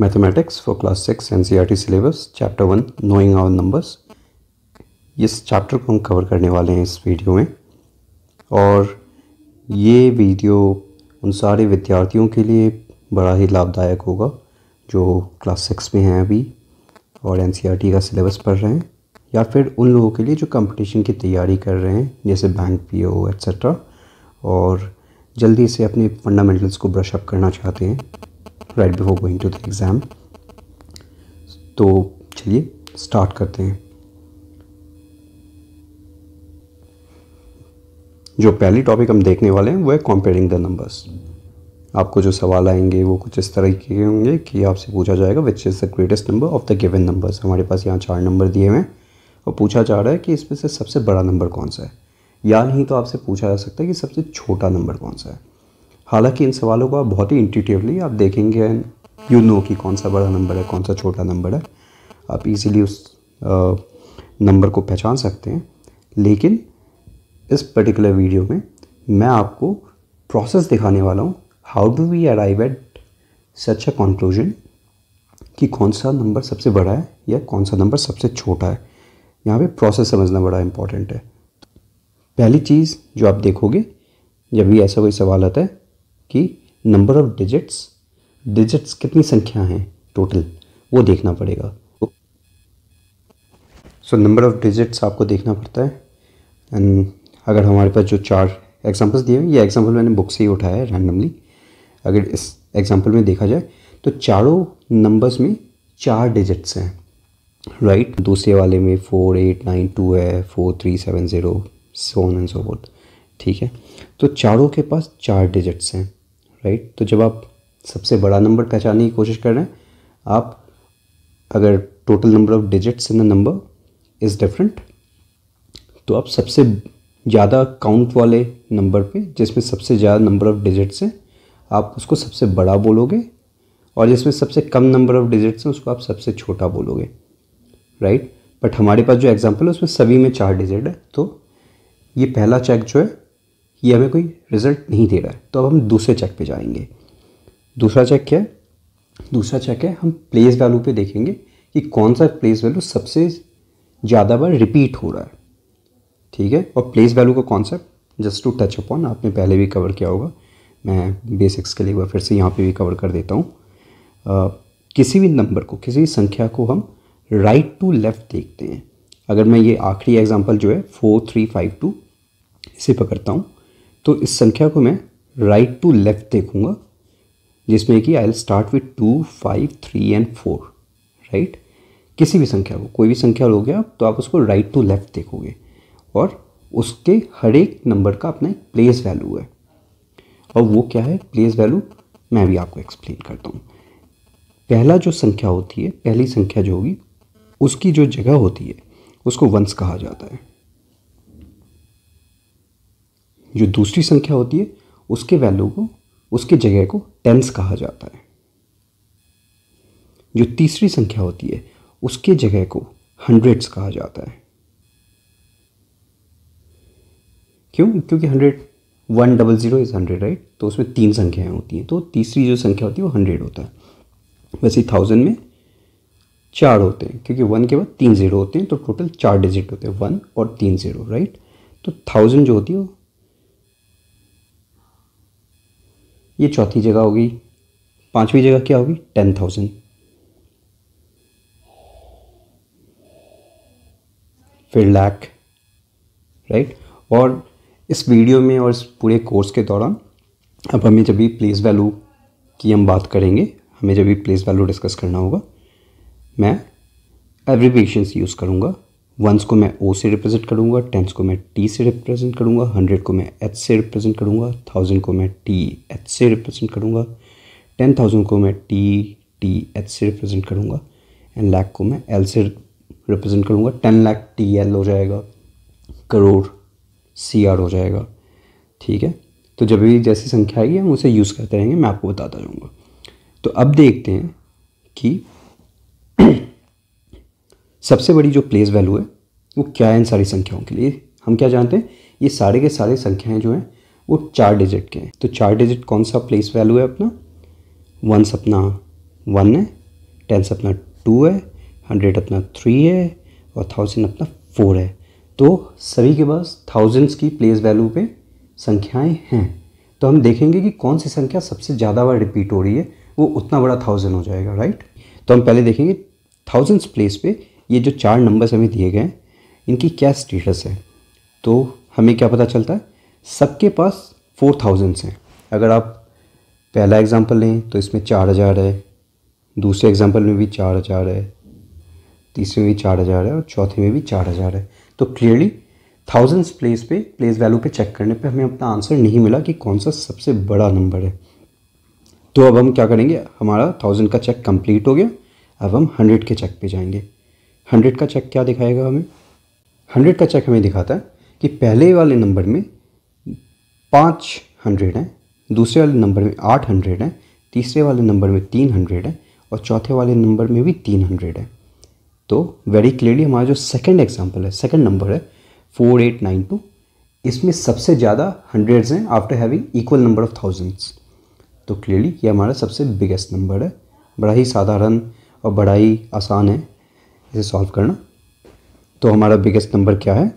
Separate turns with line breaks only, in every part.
Mathematics for class six in syllabus chapter one knowing our numbers इस chapter को हम cover करने वाले हैं इस वीडियो में और ये वीडियो उन सारे विद्यार्थियों के लिए बड़ा ही लाभदायक होगा जो क्लास सिक्स में हैं अभी और एन e का सिलेबस पढ़ रहे हैं या फिर उन लोगों के लिए जो कंपटीशन की तैयारी कर रहे हैं जैसे बैंक पी ओ एट्सट्रा और जल्दी से अपने फंडामेंटल्स को ब्रशअप करना चाहते हैं right before going to the exam तो चलिए स्टार्ट करते हैं जो पहली टॉपिक हम देखने वाले हैं वो है कॉम्पेयरिंग द नंबर्स आपको जो सवाल आएंगे वो कुछ इस तरह के होंगे कि आपसे पूछा जाएगा which is the greatest number of the given numbers हमारे पास यहाँ चार नंबर दिए हुए हैं और पूछा जा रहा है कि इसमें से सबसे बड़ा नंबर कौन सा है या नहीं तो आपसे पूछा जा सकता है कि सबसे छोटा नंबर कौन सा है हालांकि इन सवालों को आप बहुत ही इंटिटिवली आप देखेंगे एंड यू नो कि कौन सा बड़ा नंबर है कौन सा छोटा नंबर है आप इजीली उस नंबर को पहचान सकते हैं लेकिन इस पर्टिकुलर वीडियो में मैं आपको प्रोसेस दिखाने वाला हूँ how do we arrive at such a conclusion कि कौन सा नंबर सबसे बड़ा है या कौन सा नंबर सबसे छोटा है यहाँ पे प्रोसेस समझना बड़ा इम्पॉर्टेंट है पहली चीज़ जो आप देखोगे जब भी ऐसा कोई सवाल आता है कि नंबर ऑफ डिजिट्स डिजिट्स कितनी संख्या हैं टोटल वो देखना पड़ेगा सो नंबर ऑफ़ डिजिट्स आपको देखना पड़ता है एंड अगर हमारे पास जो चार एग्जांपल्स दिए हैं ये एग्जांपल मैंने बुक से ही उठाया है रैंडमली अगर इस एग्जांपल में देखा जाए तो चारों नंबर्स में चार डिजिट्स हैं राइट right? दूसरे वाले में फोर एट नाइन टू है four three seven zero so on and so forth ठीक है तो चारों के पास चार डिजिट्स हैं राइट तो जब आप सबसे बड़ा नंबर पहचानने की कोशिश कर रहे हैं आप अगर total number of digits in the number is different तो आप सबसे ज़्यादा काउंट वाले नंबर पे जिसमें सबसे ज़्यादा नंबर ऑफ़ डिजिट्स हैं आप उसको सबसे बड़ा बोलोगे और जिसमें सबसे कम नंबर ऑफ़ डिजिट्स हैं उसको आप सबसे छोटा बोलोगे राइट बट हमारे पास जो एग्जाम्पल है उसमें सभी में चार डिजिट है तो ये पहला चेक जो है ये हमें कोई रिजल्ट नहीं दे रहा है तो अब हम दूसरे चेक पे जाएंगे दूसरा चेक क्या है दूसरा चेक है हम प्लेस वैल्यू पे देखेंगे कि कौन सा प्लेस वैल्यू सबसे ज़्यादा बार रिपीट हो रहा है ठीक है और प्लेस वैल्यू का concept just to touch upon आपने पहले भी कवर किया होगा मैं बेसिक्स के लिए फिर से यहाँ पे भी कवर कर देता हूँ किसी भी नंबर को किसी भी संख्या को हम राइट टू लेफ़्ट देखते हैं अगर मैं ये आखिरी एग्जाम्पल जो है फोर थ्री फाइव टू इसे पकड़ता हूँ तो इस संख्या को मैं राइट टू लेफ़्ट देखूँगा जिसमें कि I start with two five three and four right किसी भी संख्या को कोई भी संख्या लोगे आप तो आप उसको राइट टू लेफ़्ट देखोगे और उसके हर एक नंबर का अपना एक प्लेस वैल्यू है और वो क्या है प्लेस वैल्यू मैं भी आपको एक्सप्लेन करता हूँ पहला जो संख्या होती है पहली संख्या जो होगी उसकी जो जगह होती है उसको वंस कहा जाता है जो दूसरी संख्या होती है उसके वैल्यू को उसके जगह को टेंस कहा जाता है जो तीसरी संख्या होती है उसके जगह को हंड्रेड्स कहा जाता है क्यों क्योंकि hundred one double zero is hundred right तो उसमें तीन संख्याएं होती हैं तो तीसरी जो संख्या होती है वो हंड्रेड होता है वैसे थाउजेंड में चार होते हैं क्योंकि वन के बाद तीन ज़ीरो होते हैं तो टोटल चार डिजिट होते हैं वन और तीन ज़ीरो राइट तो थाउजेंड जो होती है वो ये चौथी जगह होगी पांचवी जगह क्या होगी टेन थाउजेंड फिर लैक राइट और इस वीडियो में और इस पूरे कोर्स के दौरान अब हमें जब भी प्लेस वैल्यू की हम बात करेंगे हमें जब भी प्लेस वैल्यू डिस्कस करना होगा मैं पेशेंस यूज़ करूँगा वंस को मैं ओ से रिप्रेजेंट करूँगा टेंस को मैं टी से रिप्रेजेंट करूँगा हंड्रेड को मैं एच से रिप्रेजेंट करूँगा थाउजेंड को मैं टी एच से रिप्रेजेंट करूँगा टेन थाउजेंड को मैं टी टी एच से रिप्रेजेंट करूँगा एंड लाख को मैं एल से रिप्रेजेंट करूँगा टेन लाख टी एल हो जाएगा करोड़ सी आर हो जाएगा ठीक है तो जब भी जैसी संख्या आएगी हम उसे यूज़ करते रहेंगे मैं आपको बताता जाऊँगा तो अब देखते हैं कि सबसे बड़ी जो प्लेस वैल्यू है वो क्या है इन सारी संख्याओं के लिए हम क्या जानते हैं ये सारे के सारे संख्याएं जो हैं वो चार डिजिट के हैं तो चार डिजिट कौन सा प्लेस वैल्यू है अपना वन अपना वन है टेंस अपना टू है हंड्रेड अपना थ्री है और थाउजेंड अपना फोर है तो सभी के पास थाउजेंड्स की प्लेस वैल्यू पे संख्याएं हैं तो हम देखेंगे कि कौन सी संख्या सबसे ज़्यादा बार रिपीट हो रही है वो उतना बड़ा थाउजेंड हो जाएगा राइट तो हम पहले देखेंगे थाउजेंड्स प्लेस पे ये जो चार नंबर्स हमें दिए गए हैं इनकी क्या स्टेटस है तो हमें क्या पता चलता है सबके पास फोर थाउजेंड्स हैं अगर आप पहला एग्ज़ाम्पल लें तो इसमें चार हज़ार है दूसरे एग्ज़ाम्पल में भी चार हज़ार है तीसरे में भी चार हज़ार है और चौथे में भी चार हज़ार है तो क्लियरली थाउजेंड्स प्लेस पे प्लेस वैल्यू पे चेक करने पे हमें अपना आंसर नहीं मिला कि कौन सा सबसे बड़ा नंबर है तो अब हम क्या करेंगे हमारा थाउजेंड का चेक कंप्लीट हो गया अब हम हंड्रेड के चेक पे जाएंगे हंड्रेड का चेक क्या दिखाएगा हमें हंड्रेड का चेक हमें दिखाता है कि पहले वाले नंबर में पाँच हंड्रेड हैं दूसरे वाले नंबर में आठ हंड्रेड हैं तीसरे वाले नंबर में तीन हंड्रेड है और चौथे वाले नंबर में भी तीन हंड्रेड है तो वेरी क्लियरली हमारा जो सेकेंड एग्जाम्पल है सेकेंड नंबर है फोर एट नाइन टू इसमें सबसे ज़्यादा हंड्रेड्स हैं after having equal number of thousands तो क्लियरली ये हमारा सबसे बिगेस्ट नंबर है बड़ा ही साधारण और बड़ा ही आसान है इसे सॉल्व करना तो हमारा बिगेस्ट नंबर क्या है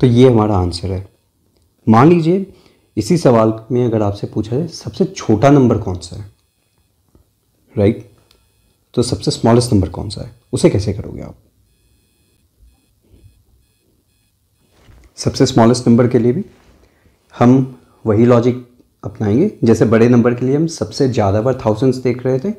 तो ये हमारा आंसर है मान लीजिए इसी सवाल में अगर आपसे पूछा जाए सबसे छोटा नंबर कौन सा है राइट right? तो सबसे स्मॉलेस्ट नंबर कौन सा है उसे कैसे करोगे आप सबसे स्मॉलेस्ट नंबर के लिए भी हम वही लॉजिक अपनाएंगे जैसे बड़े नंबर के लिए हम सबसे ज़्यादा बार थाउजेंड्स देख रहे थे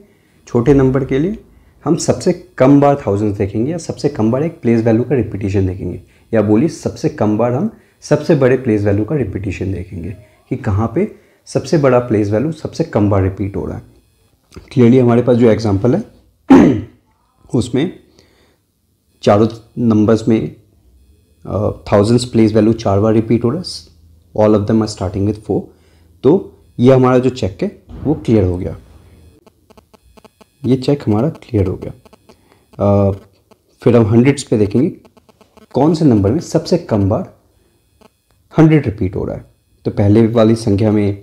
छोटे नंबर के लिए हम सबसे कम बार थाउजेंड्स देखेंगे या सबसे कम बार एक प्लेस वैल्यू का रिपीटिशन देखेंगे या बोलिए सबसे कम बार हम सबसे बड़े प्लेस वैल्यू का रिपीटिशन देखेंगे कि कहाँ पे सबसे बड़ा प्लेस वैल्यू सबसे कम बार रिपीट हो रहा है क्लियरली हमारे पास जो एग्जाम्पल है उसमें चारों नंबर्स में थाउजेंड्स प्लेस वैल्यू चार बार रिपीट हो रहा है all of them are starting with four तो ये हमारा जो चेक है वो क्लियर हो गया ये चेक हमारा क्लियर हो गया आ, फिर हम हंड्रेड्स पे देखेंगे कौन से नंबर में सबसे कम बार हंड्रेड रिपीट हो रहा है तो पहले वाली संख्या में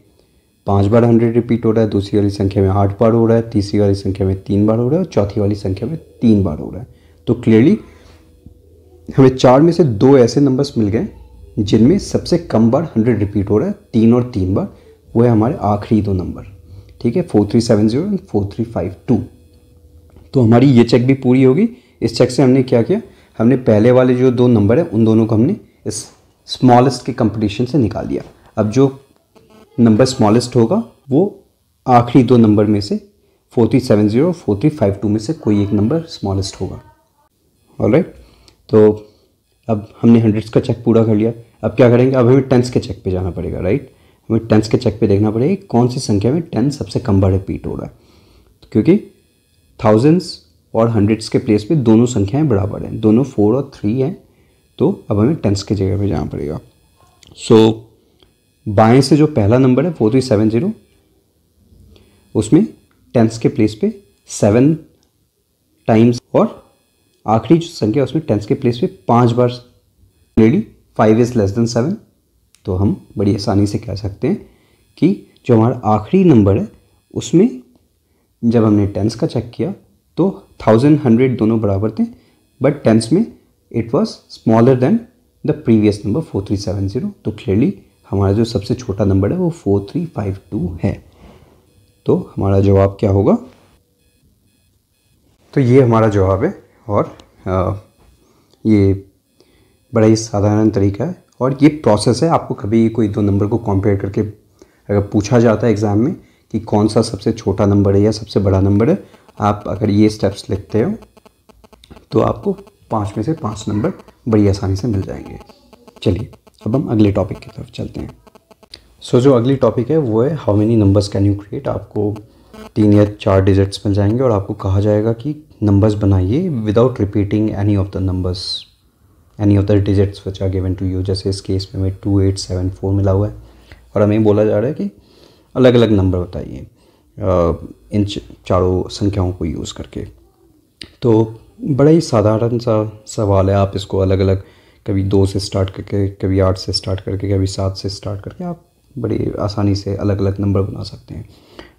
पांच बार हंड्रेड रिपीट हो रहा है दूसरी वाली संख्या में आठ बार हो रहा है तीसरी वाली संख्या में तीन बार हो रहा है और चौथी वाली संख्या में तीन बार हो रहा है तो क्लियरली हमें चार में से दो ऐसे नंबर्स मिल गए जिनमें सबसे कम बार हंड्रेड रिपीट हो रहा है तीन और तीन बार वो है हमारे आखिरी दो नंबर ठीक है four three seven zero and four three five two तो हमारी ये चेक भी पूरी होगी इस चेक से हमने क्या किया हमने पहले वाले जो दो नंबर हैं उन दोनों को हमने इस स्मॉलेस्ट के कंपटीशन से निकाल दिया अब जो नंबर स्मॉलेस्ट होगा वो आखिरी दो नंबर में से four three seven zero four three five two में से कोई एक नंबर स्मॉलेस्ट होगा ऑल राइट तो अब हमने हंड्रेड्स का चेक पूरा कर लिया अब क्या करेंगे अब हमें टेंथ के चेक पे जाना पड़ेगा राइट हमें टेंस के चेक पे देखना पड़ेगा कौन सी संख्या में टेन सबसे कम बार रिपीट हो रहा है क्योंकि थाउजेंड्स और हंड्रेड्स के प्लेस पे दोनों संख्याएं बराबर हैं दोनों फोर और थ्री हैं तो अब हमें टेंस की जगह पे जाना पड़ेगा सो so, बाएं से जो पहला नंबर है फोर थ्री सेवन जीरो उसमें टेंस के प्लेस पे सेवन टाइम्स और आखिरी जो संख्या उसमें टेंस के प्लेस पे पांच बार lady five is less than seven तो हम बड़ी आसानी से कह सकते हैं कि जो हमारा आखिरी नंबर है उसमें जब हमने टेंस का चेक किया तो थाउजेंड हंड्रेड दोनों बराबर थे बट टेंस में it was smaller than the previous number four three seven zero तो क्लियरली हमारा जो सबसे छोटा नंबर है वो फोर थ्री फाइव टू है तो हमारा जवाब क्या होगा तो ये हमारा जवाब है और आ, ये बड़ा ही साधारण तरीका है और ये प्रोसेस है आपको कभी कोई दो नंबर को कंपेयर करके अगर पूछा जाता है एग्ज़ाम में कि कौन सा सबसे छोटा नंबर है या सबसे बड़ा नंबर है आप अगर ये स्टेप्स लिखते हो तो आपको पाँच में से पाँच नंबर बड़ी आसानी से मिल जाएंगे चलिए अब हम अगले टॉपिक की तरफ चलते हैं सो so, जो अगली टॉपिक है वो है how many numbers can you create आपको तीन या चार डिजिट्स मिल जाएंगे और आपको कहा जाएगा कि नंबर्स बनाइए without repeating any of the numbers any other digits which are given to you जैसे इस केस में हमें टू एट सेवन फोर मिला हुआ है और हमें बोला जा रहा है कि अलग अलग नंबर बताइए इन चारों संख्याओं को यूज़ करके तो बड़ा ही साधारण सा सवाल है आप इसको अलग अलग कभी दो से स्टार्ट करके कभी आठ से स्टार्ट करके कभी सात से स्टार्ट करके आप बड़ी आसानी से अलग अलग नंबर बना सकते हैं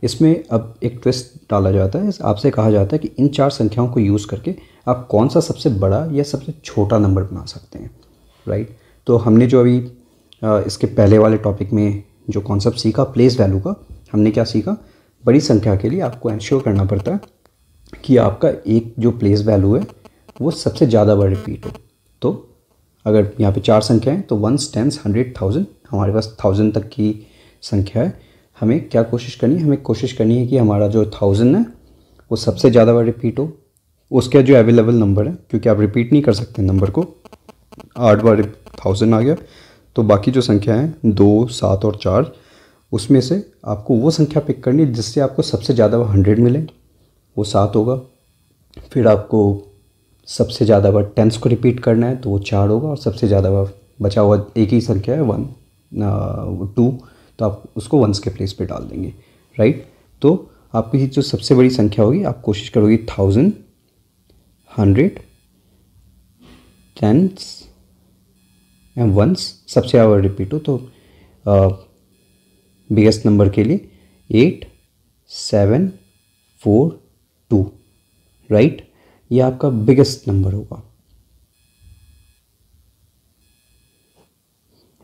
इसमें अब एक ट्विस्ट डाला जाता है आपसे कहा जाता है कि इन चार संख्याओं को यूज़ करके आप कौन सा सबसे बड़ा या सबसे छोटा नंबर बना सकते हैं राइट तो हमने जो अभी इसके पहले वाले टॉपिक में जो कॉन्सेप्ट सीखा प्लेस वैल्यू का हमने क्या सीखा बड़ी संख्या के लिए आपको एंश्योर करना पड़ता है कि आपका एक जो प्लेस वैल्यू है वो सबसे ज़्यादा बार रिपीट हो तो अगर यहाँ पे चार संख्या हैं तो वन टेंस हंड्रेड थाउजेंड हमारे पास थाउजेंड तक की संख्या है हमें क्या कोशिश करनी है हमें कोशिश करनी है कि हमारा जो थाउजेंड है वो सबसे ज़्यादा बार रिपीट हो उसका जो अवेलेबल नंबर है क्योंकि आप रिपीट नहीं कर सकते नंबर को आठ बार थाउजेंड आ गया तो बाकी जो संख्या है दो सात और चार उसमें से आपको वो संख्या पिक करनी है जिससे आपको सबसे ज़्यादा वह हंड्रेड मिले वो सात होगा फिर आपको सबसे ज़्यादा वह टेंस को रिपीट करना है तो वो चार होगा और सबसे ज़्यादा वह बचा हुआ एक ही संख्या है वन टू तो आप उसको वंस के प्लेस पे डाल देंगे राइट तो आपकी जो सबसे बड़ी संख्या होगी आप कोशिश करोगे thousand hundred tens and ones सबसे आवर रिपीट हो तो बिगेस्ट नंबर के लिए eight seven four two right ये आपका बिगेस्ट नंबर होगा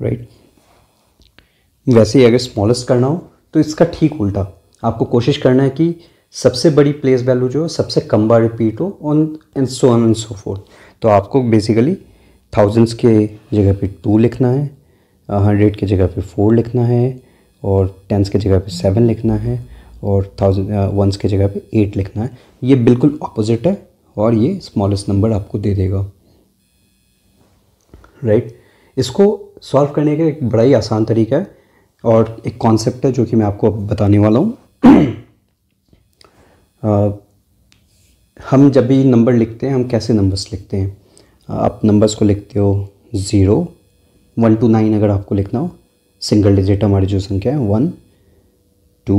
राइट right? वैसे ही अगर स्मॉलेस्ट करना हो तो इसका ठीक उल्टा आपको कोशिश करना है कि सबसे बड़ी प्लेस वैल्यू जो है सबसे कम बार रिपीट हो on and so on and so forth तो आपको बेसिकली थाउजेंड्स के जगह पे टू लिखना है हंड्रेड के जगह पे फोर लिखना है और टेंस के जगह पे सेवन लिखना है और थाउजेंड वंस uh, के जगह पे एट लिखना है ये बिल्कुल अपोजिट है और ये स्मॉलेस्ट नंबर आपको दे देगा राइट right? इसको सॉल्व करने का एक बड़ा ही आसान तरीका है और एक कॉन्सेप्ट है जो कि मैं आपको बताने वाला हूँ हम जब भी नंबर लिखते हैं हम कैसे नंबर्स लिखते हैं आप नंबर्स को लिखते हो ज़ीरो वन टू नाइन अगर आपको लिखना हो सिंगल डिजिट हमारी जो संख्या है वन टू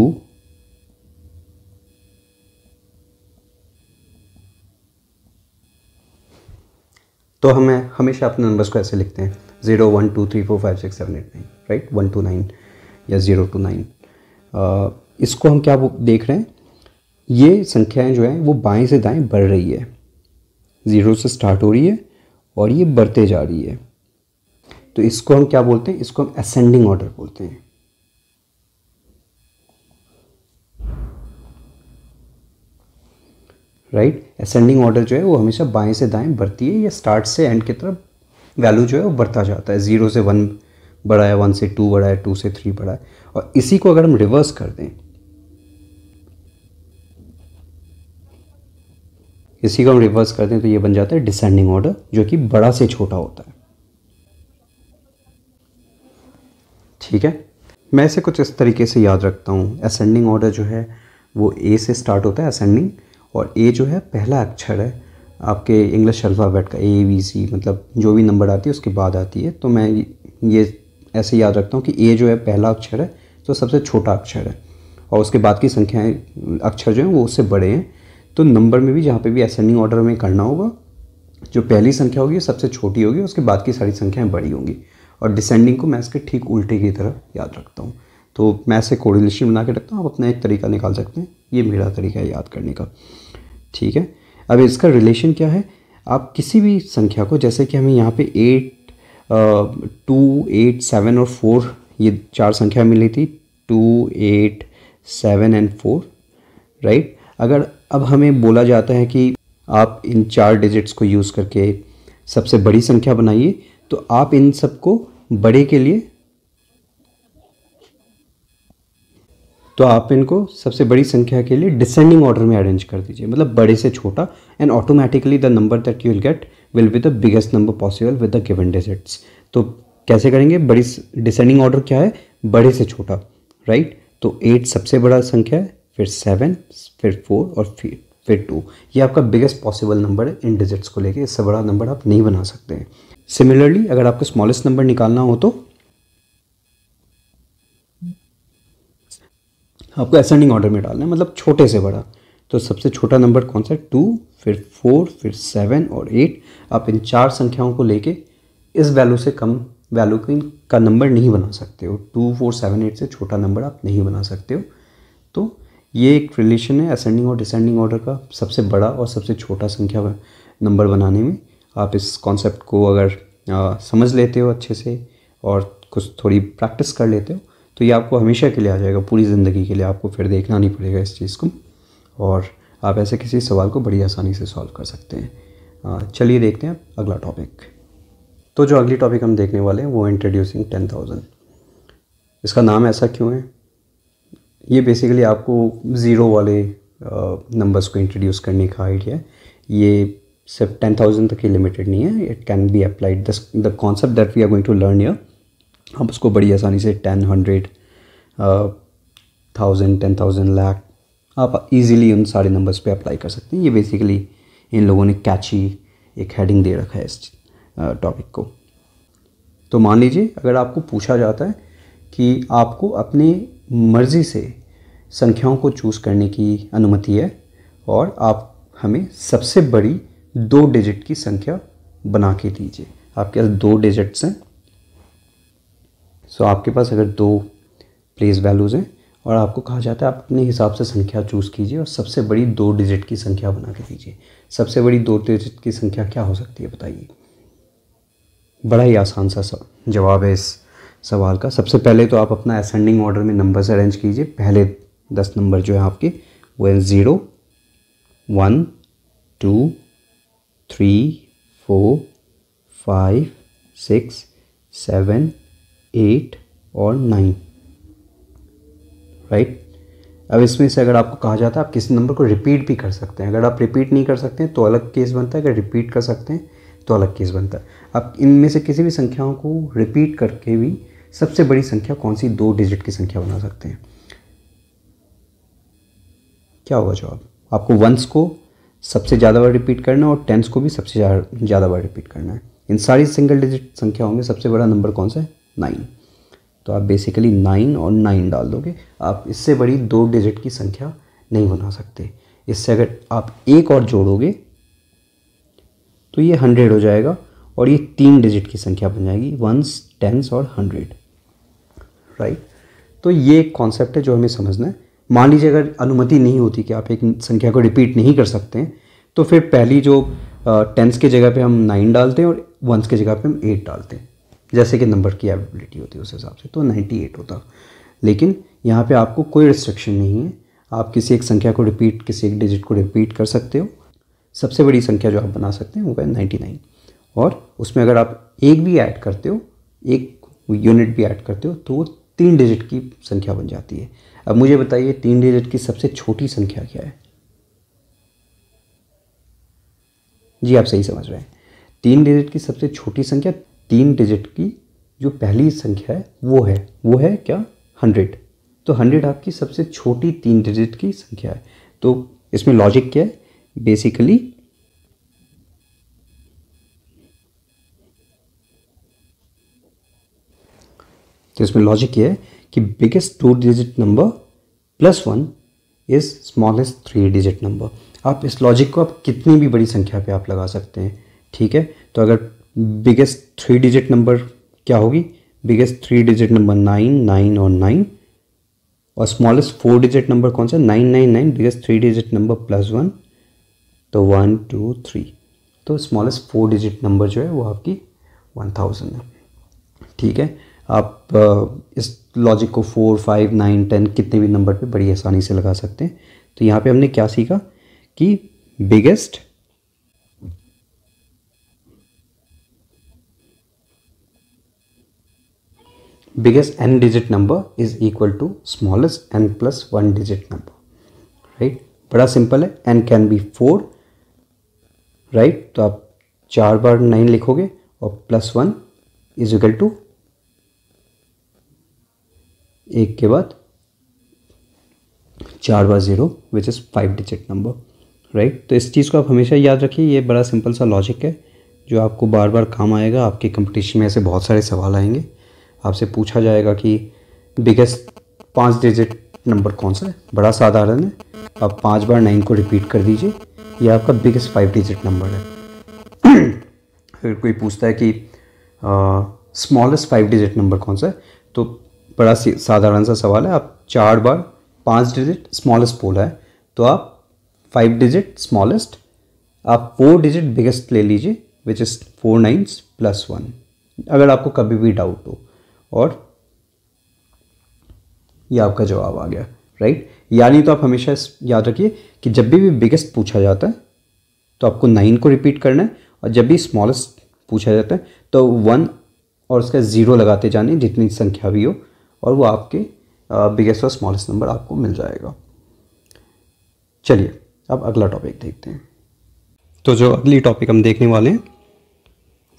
तो हमें हमेशा अपने नंबर्स को ऐसे लिखते हैं zero one two three four five six seven eight nine right one two nine या ज़ीरो टू नाइन इसको हम क्या देख रहे हैं ये संख्याएं जो हैं वो बाएं से दाएं बढ़ रही है ज़ीरो से स्टार्ट हो रही है और ये बढ़ते जा रही है तो इसको हम क्या बोलते हैं इसको हम असेंडिंग ऑर्डर बोलते हैं राइट असेंडिंग ऑर्डर जो है वो हमेशा बाएं से दाएं बढ़ती है या स्टार्ट से एंड की तरफ वैल्यू जो है वो बढ़ता जाता है ज़ीरो से वन बढ़ा है वन से टू बढ़ा है टू से थ्री बढ़ा है और इसी को अगर हम रिवर्स कर दें इसी को हम रिवर्स करते हैं तो ये बन जाता है डिसेंडिंग ऑर्डर जो कि बड़ा से छोटा होता है ठीक है मैं इसे कुछ इस तरीके से याद रखता हूँ असेंडिंग ऑर्डर जो है वो ए से स्टार्ट होता है असेंडिंग और ए जो है पहला अक्षर है आपके इंग्लिश अल्फ़ाबेट का ए वी सी मतलब जो भी नंबर आती है उसके बाद आती है तो मैं ये ऐसे याद रखता हूँ कि ए जो है पहला अक्षर है तो सबसे छोटा अक्षर है और उसके बाद की संख्याएं अक्षर जो हैं वो उससे बड़े हैं तो नंबर में भी जहाँ पे भी असेंडिंग ऑर्डर में करना होगा जो पहली संख्या होगी सबसे छोटी होगी उसके बाद की सारी संख्याएँ बड़ी होंगी और डिसेंडिंग को मैं इसके ठीक उल्टे की तरह याद रखता हूँ तो मैं इसे कोर्डिनेशन बना के रखता हूँ आप अपना एक तरीका निकाल सकते हैं ये मेरा तरीका है याद करने का ठीक है अब इसका रिलेशन क्या है आप किसी भी संख्या को जैसे कि हमें यहाँ पे एट टू एट सेवन और फोर ये चार संख्या मिली थी two eight seven and four right अगर अब हमें बोला जाता है कि आप इन चार डिजिट्स को यूज़ करके सबसे बड़ी संख्या बनाइए तो आप इन सबको बड़े के लिए तो आप इनको सबसे बड़ी संख्या के लिए डिसेंडिंग ऑर्डर में अरेंज कर दीजिए मतलब बड़े से छोटा and automatically the number that you will get will be the biggest number possible with the given digits तो कैसे करेंगे बड़ी डिसेंडिंग ऑर्डर क्या है बड़े से छोटा राइट right? तो एट सबसे बड़ा संख्या है फिर सेवन फिर फोर और फिर फिर टू ये आपका बिगेस्ट पॉसिबल नंबर है इन डिजिट्स को लेके इससे बड़ा नंबर आप नहीं बना सकते हैं सिमिलरली अगर आपको स्मॉलेस्ट नंबर निकालना हो तो आपको असेंडिंग ऑर्डर में डालना है मतलब छोटे से बड़ा तो सबसे छोटा नंबर कौन सा है टू फिर फोर फिर सेवन और एट आप इन चार संख्याओं को लेके इस वैल्यू से कम वैल्यू का नंबर नहीं बना सकते हो टू फोर सेवन एट से छोटा नंबर आप नहीं बना सकते हो तो ये एक रिलेशन है असेंडिंग और डिसेंडिंग ऑर्डर का सबसे बड़ा और सबसे छोटा संख्या नंबर बनाने में आप इस कॉन्सेप्ट को अगर आ, समझ लेते हो अच्छे से और कुछ थोड़ी प्रैक्टिस कर लेते हो तो ये आपको हमेशा के लिए आ जाएगा पूरी ज़िंदगी के लिए आपको फिर देखना नहीं पड़ेगा इस चीज़ को और आप ऐसे किसी सवाल को बड़ी आसानी से सॉल्व कर सकते हैं चलिए देखते हैं अगला टॉपिक तो जो अगली टॉपिक हम देखने वाले हैं वो इंट्रोड्यूसिंग टेन थाउजेंड इसका नाम ऐसा क्यों है ये बेसिकली आपको ज़ीरो वाले नंबर्स को इंट्रोड्यूस करने का आइडिया ये सिर्फ टेन थाउजेंड तक ही लिमिटेड नहीं है it can be applied this the concept that we are going to learn here आप उसको बड़ी आसानी से ten hundred thousand ten thousand lakh आप इजीली उन सारे नंबर्स पे अप्लाई कर सकते हैं ये बेसिकली इन लोगों ने कैची एक हेडिंग दे रखा है इस टॉपिक को तो मान लीजिए अगर आपको पूछा जाता है कि आपको अपने मर्ज़ी से संख्याओं को चूज़ करने की अनुमति है और आप हमें सबसे बड़ी दो डिजिट की संख्या बना के दीजिए आपके पास दो डिजिट्स हैं सो आपके पास अगर दो प्लेस वैल्यूज़ हैं और आपको कहा जाता है आप अपने हिसाब से संख्या चूज़ कीजिए और सबसे बड़ी दो डिजिट की संख्या बना के दीजिए सबसे बड़ी दो डिजिट की संख्या क्या हो सकती है बताइए बड़ा ही आसान सा जवाब है इस सवाल का सबसे पहले तो आप अपना असेंडिंग ऑर्डर में नंबर्स अरेंज कीजिए पहले दस नंबर जो है आपके वो है zero one two three four five six seven eight और नाइन राइट अब इसमें से अगर आपको कहा जाता है आप किसी नंबर को रिपीट भी कर सकते हैं अगर आप रिपीट नहीं कर सकते हैं तो अलग केस बनता है अगर रिपीट कर सकते हैं तो अलग केस बनता है आप इनमें से किसी भी संख्याओं को रिपीट करके भी सबसे बड़ी संख्या कौन सी दो डिजिट की संख्या बना सकते हैं क्या होगा जवाब आपको वंस को सबसे ज़्यादा बार रिपीट करना है और टेंस को भी सबसे ज़्यादा बार रिपीट करना है इन सारी सिंगल डिजिट संख्या होंगे सबसे बड़ा नंबर कौन सा है नाइन तो आप बेसिकली नाइन और नाइन डाल दोगे आप इससे बड़ी दो डिजिट की संख्या नहीं बना सकते इससे अगर आप एक और जोड़ोगे तो ये हंड्रेड हो जाएगा और ये तीन डिजिट की संख्या बन जाएगी वंस टेंस और हंड्रेड राइट तो ये एक कॉन्सेप्ट है जो हमें समझना है मान लीजिए अगर अनुमति नहीं होती कि आप एक संख्या को रिपीट नहीं कर सकते हैं तो फिर पहली जो टेंस के जगह पे हम नाइन डालते हैं और वंस के जगह पे हम एट डालते हैं जैसे कि नंबर की एबिलिटी होती है उस हिसाब से तो नाइन्टी एट होता लेकिन यहाँ पे आपको कोई रिस्ट्रिक्शन नहीं है आप किसी एक संख्या को रिपीट किसी एक डिजिट को रिपीट कर सकते हो सबसे बड़ी संख्या जो आप बना सकते हैं वो है नाइन्टी नाइन और उसमें अगर आप एक भी ऐड करते हो एक यूनिट भी ऐड करते हो तो वो तीन डिजिट की संख्या बन जाती है अब मुझे बताइए तीन डिजिट की सबसे छोटी संख्या क्या है जी आप सही समझ रहे हैं तीन डिजिट की सबसे छोटी संख्या तीन डिजिट की जो पहली संख्या है वो है वो है क्या हंड्रेड तो हंड्रेड आपकी सबसे छोटी तीन डिजिट की संख्या है तो इसमें लॉजिक क्या है बेसिकली तो इसमें लॉजिक ये है कि biggest two digit number plus one is smallest three digit number आप इस लॉजिक को आप कितनी भी बड़ी संख्या पे आप लगा सकते हैं ठीक है तो अगर बिगेस्ट थ्री डिजिट नंबर क्या होगी biggest three digit number nine nine और नाइन और स्मॉलेस्ट फोर डिजिट नंबर कौन सा nine nine nine biggest three digit number plus one तो वन टू थ्री तो स्मॉलेस्ट फोर डिजिट नंबर जो है वो आपकी वन थाउजेंड है ठीक है आप इस लॉजिक को फोर फाइव नाइन टेन कितने भी नंबर पे बड़ी आसानी से लगा सकते हैं तो यहाँ पे हमने क्या सीखा कि biggest biggest n digit number is equal to smallest n plus one digit number right बड़ा सिंपल है n can be four right तो आप चार बार नाइन लिखोगे और plus one is equal to एक के बाद चार बार zero which is five digit number right तो इस चीज़ को आप हमेशा याद रखिए ये बड़ा सिंपल सा लॉजिक है जो आपको बार बार काम आएगा आपके कंपटीशन में ऐसे बहुत सारे सवाल आएंगे आपसे पूछा जाएगा कि बिगेस्ट पाँच डिजिट नंबर कौन सा है बड़ा साधारण है आप पाँच बार नाइन को रिपीट कर दीजिए यह आपका बिगेस्ट फाइव डिजिट नंबर है फिर कोई पूछता है कि स्मॉलेस्ट फाइव डिजिट नंबर कौन सा है तो बड़ा साधारण सा सवाल है आप चार बार पाँच डिजिट स्मॉलेस्ट पोल है तो आप फाइव डिजिट स्मॉलेस्ट आप फोर डिजिट बिगेस्ट ले लीजिए which is four nines plus one अगर आपको कभी भी डाउट हो और ये आपका जवाब आ गया राइट यानी तो आप हमेशा याद रखिए कि जब भी भी बिगेस्ट पूछा जाता है तो आपको नाइन को रिपीट करना है और जब भी स्मॉलेस्ट पूछा जाता है तो वन और उसका ज़ीरो लगाते जाने जितनी संख्या भी हो और वो आपके बिगेस्ट और स्मॉलेस्ट नंबर आपको मिल जाएगा चलिए अब अगला टॉपिक देखते हैं तो जो अगली टॉपिक हम देखने वाले हैं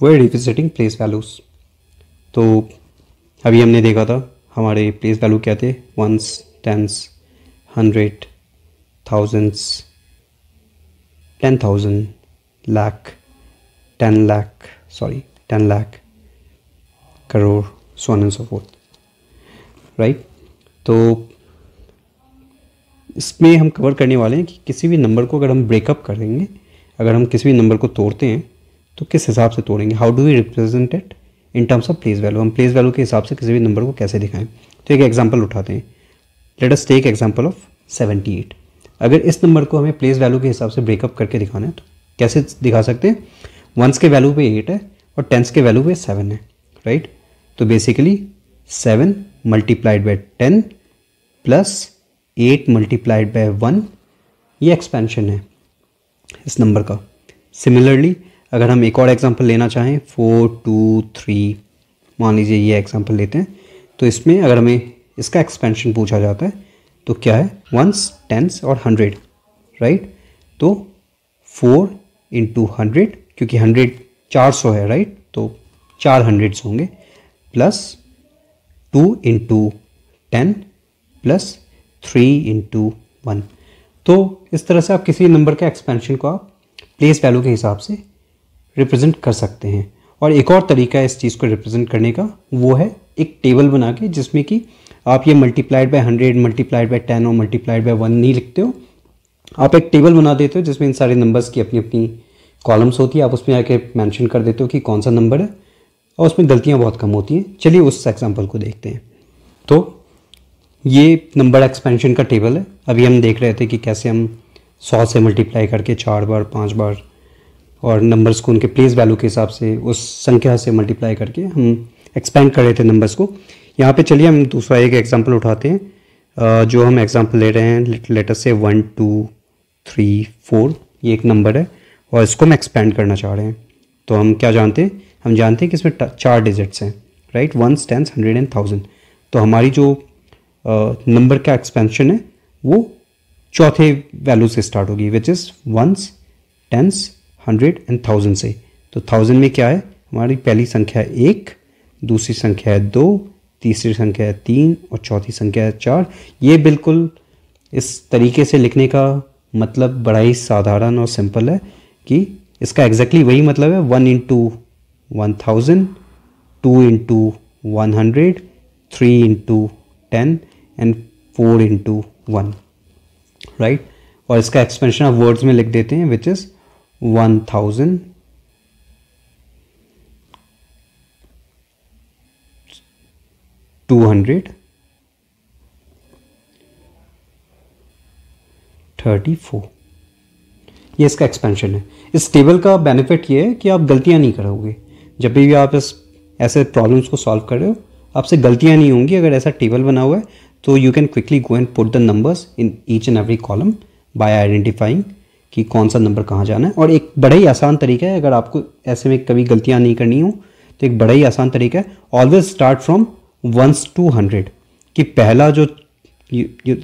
वो है रिविजिटिंग प्लेस वैल्यूज़ तो अभी हमने देखा था हमारे प्लेस वैल्यू क्या थे ones tens hundred thousands ten thousand lakh ten lakh sorry ten lakh crore so and so forth right तो इसमें हम कवर करने वाले हैं कि किसी भी नंबर को अगर हम ब्रेकअप करेंगे अगर हम किसी भी नंबर को तोड़ते हैं तो किस हिसाब से तोड़ेंगे how do we represent it in terms of place value हम प्लेस वैल्यू के हिसाब से किसी भी नंबर को कैसे दिखाएं तो एक एग्जाम्पल उठाते हैं let us take example of seventy eight अगर इस नंबर को हमें प्लेस वैल्यू के हिसाब से ब्रेकअप करके दिखाना है तो कैसे दिखा सकते हैं वंस के वैल्यू पे एट है और टेंस के वैल्यू पे सेवन है राइट तो basically seven multiplied by ten plus eight multiplied by one ये एक्सपेंशन है इस नंबर का सिमिलरली अगर हम एक और एग्जांपल लेना चाहें फोर टू थ्री मान लीजिए ये एग्जांपल लेते हैं तो इसमें अगर हमें इसका एक्सपेंशन पूछा जाता है तो क्या है वंस टेंस और हंड्रेड राइट तो फोर इंटू हंड्रेड क्योंकि हंड्रेड चार सौ है राइट तो चार हंड्रेड्स होंगे plus two into ten plus three into one तो इस तरह से आप किसी नंबर का एक्सपेंशन को आप प्लेस वैल्यू के हिसाब से रिप्रेजेंट कर सकते हैं और एक और तरीका है इस चीज़ को रिप्रेजेंट करने का वो है एक टेबल बना के जिसमें कि आप ये multiplied by hundred multiplied by ten और मल्टीप्लाइड बाय वन नहीं लिखते हो आप एक टेबल बना देते हो जिसमें इन सारे नंबर्स की अपनी अपनी कॉलम्स होती है आप उसमें आके मेंशन कर देते हो कि कौन सा नंबर है और उसमें गलतियाँ बहुत कम होती हैं चलिए उस एग्ज़ाम्पल को देखते हैं तो ये नंबर एक्सपेंशन का टेबल है अभी हम देख रहे थे कि कैसे हम सौ से मल्टीप्लाई करके चार बार पाँच बार और नंबर्स को उनके प्लेस वैल्यू के हिसाब से उस संख्या से मल्टीप्लाई करके हम एक्सपेंड कर रहे थे नंबर्स को यहाँ पे चलिए हम दूसरा एक एग्जांपल उठाते हैं जो हम एग्जांपल ले रहे हैं लेटर से वन टू थ्री फोर ये एक नंबर है और इसको हम एक्सपेंड करना चाह रहे हैं तो हम क्या जानते हैं हम जानते हैं कि इसमें चार डिजिट्स हैं right one tens hundred and thousand तो हमारी जो नंबर का एक्सपेंशन है वो चौथे वैल्यू से स्टार्ट होगी which is ones tens hundred and thousand से तो थाउजेंड में क्या है हमारी पहली संख्या है एक दूसरी संख्या है दो तीसरी संख्या है तीन और चौथी संख्या है चार ये बिल्कुल इस तरीके से लिखने का मतलब बड़ा ही साधारण और सिंपल है कि इसका एग्जैक्टली exactly वही मतलब है one into one thousand two into one hundred three into ten and four into one right और इसका एक्सपेंशन ऑफ वर्ड्स में लिख देते हैं which is one thousand two hundred thirty four ये इसका एक्सपेंशन है इस टेबल का बेनिफिट ये है कि आप गलतियां नहीं करोगे जब भी आप इस ऐसे प्रॉब्लम्स को सॉल्व कर रहे हो आपसे गलतियाँ नहीं होंगी अगर ऐसा टेबल बना हुआ है तो you can quickly go and put the numbers in each and every column by identifying कि कौन सा नंबर कहाँ जाना है और एक बड़ा ही आसान तरीका है अगर आपको ऐसे में कभी गलतियाँ नहीं करनी हो तो एक बड़ा ही आसान तरीका है always start from ones to hundred कि पहला जो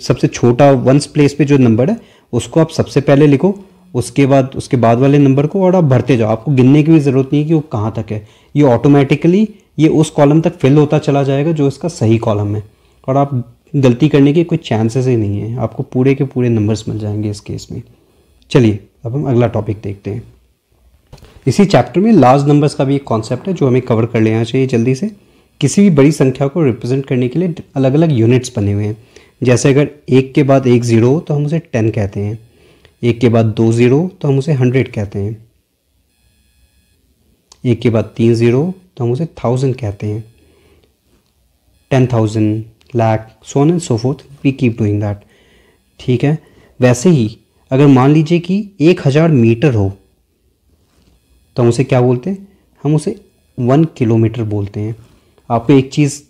सबसे छोटा वंस प्लेस पे जो नंबर है उसको आप सबसे पहले लिखो उसके बाद उसके बाद वाले नंबर को और आप भरते जाओ आपको गिनने की भी ज़रूरत नहीं है कि वो कहाँ तक है ये ऑटोमेटिकली ये उस कॉलम तक फिल होता चला जाएगा जो इसका सही कॉलम है और आप गलती करने के कोई चांसेस ही नहीं है आपको पूरे के पूरे नंबर्स मिल जाएंगे इस केस में चलिए अब हम अगला टॉपिक देखते हैं इसी चैप्टर में लार्ज नंबर्स का भी एक कॉन्सेप्ट है जो हमें कवर कर लेना चाहिए जल्दी से किसी भी बड़ी संख्या को रिप्रेजेंट करने के लिए अलग अलग यूनिट्स बने हुए हैं जैसे अगर एक के बाद एक ज़ीरो हो तो हम उसे टेन कहते हैं एक के बाद दो ज़ीरो तो हम उसे हंड्रेड कहते हैं एक के बाद तीन ज़ीरो तो हम उसे थाउजेंड कहते हैं ten thousand lakh so on and so forth we keep doing that ठीक है वैसे ही अगर मान लीजिए कि एक हज़ार मीटर हो तो हम उसे क्या बोलते हैं हम उसे वन किलोमीटर बोलते हैं आपको एक चीज़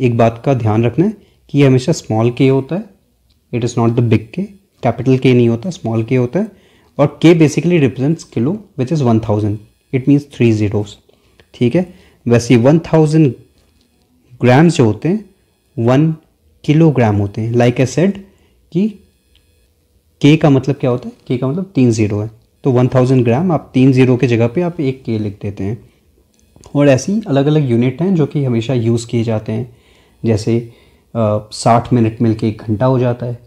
एक बात का ध्यान रखना है कि ये हमेशा स्मॉल के होता है it is not the big k capital k नहीं होता स्मॉल के होता है और k basically represents kilo which is one thousand it means three zeros ठीक है वैसे वन थाउजेंड ग्राम्स जो होते हैं वन किलोग्राम होते हैं लाइक ए सेड कि के का मतलब क्या होता है के का मतलब तीन ज़ीरो है तो वन थाउजेंड ग्राम आप तीन ज़ीरो के जगह पे आप एक के लिख देते हैं और ऐसी अलग अलग यूनिट हैं जो कि हमेशा यूज़ किए जाते हैं जैसे साठ मिनट मिल के एक घंटा हो जाता है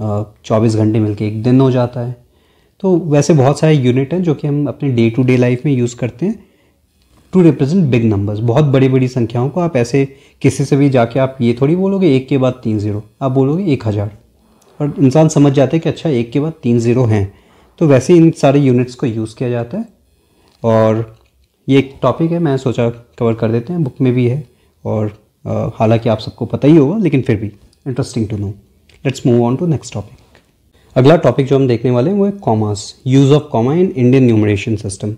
चौबीस घंटे मिलके एक दिन हो जाता है तो वैसे बहुत सारे यूनिट हैं जो कि हम अपने डे टू डे लाइफ में यूज़ करते हैं टू रिप्रेजेंट बिग नंबर्स बहुत बड़ी बड़ी संख्याओं को आप ऐसे किसी से भी जाके आप ये थोड़ी बोलोगे एक के बाद तीन ज़ीरो आप बोलोगे एक हज़ार और इंसान समझ जाता है कि अच्छा एक के बाद तीन ज़ीरो हैं तो वैसे इन सारे यूनिट्स को यूज़ किया जाता है और ये एक टॉपिक है मैं सोचा कवर कर देते हैं बुक में भी है और हालांकि आप सबको पता ही होगा लेकिन फिर भी interesting to know let's move on to next topic अगला टॉपिक जो हम देखने वाले हैं वो है commas use of comma in Indian numeration system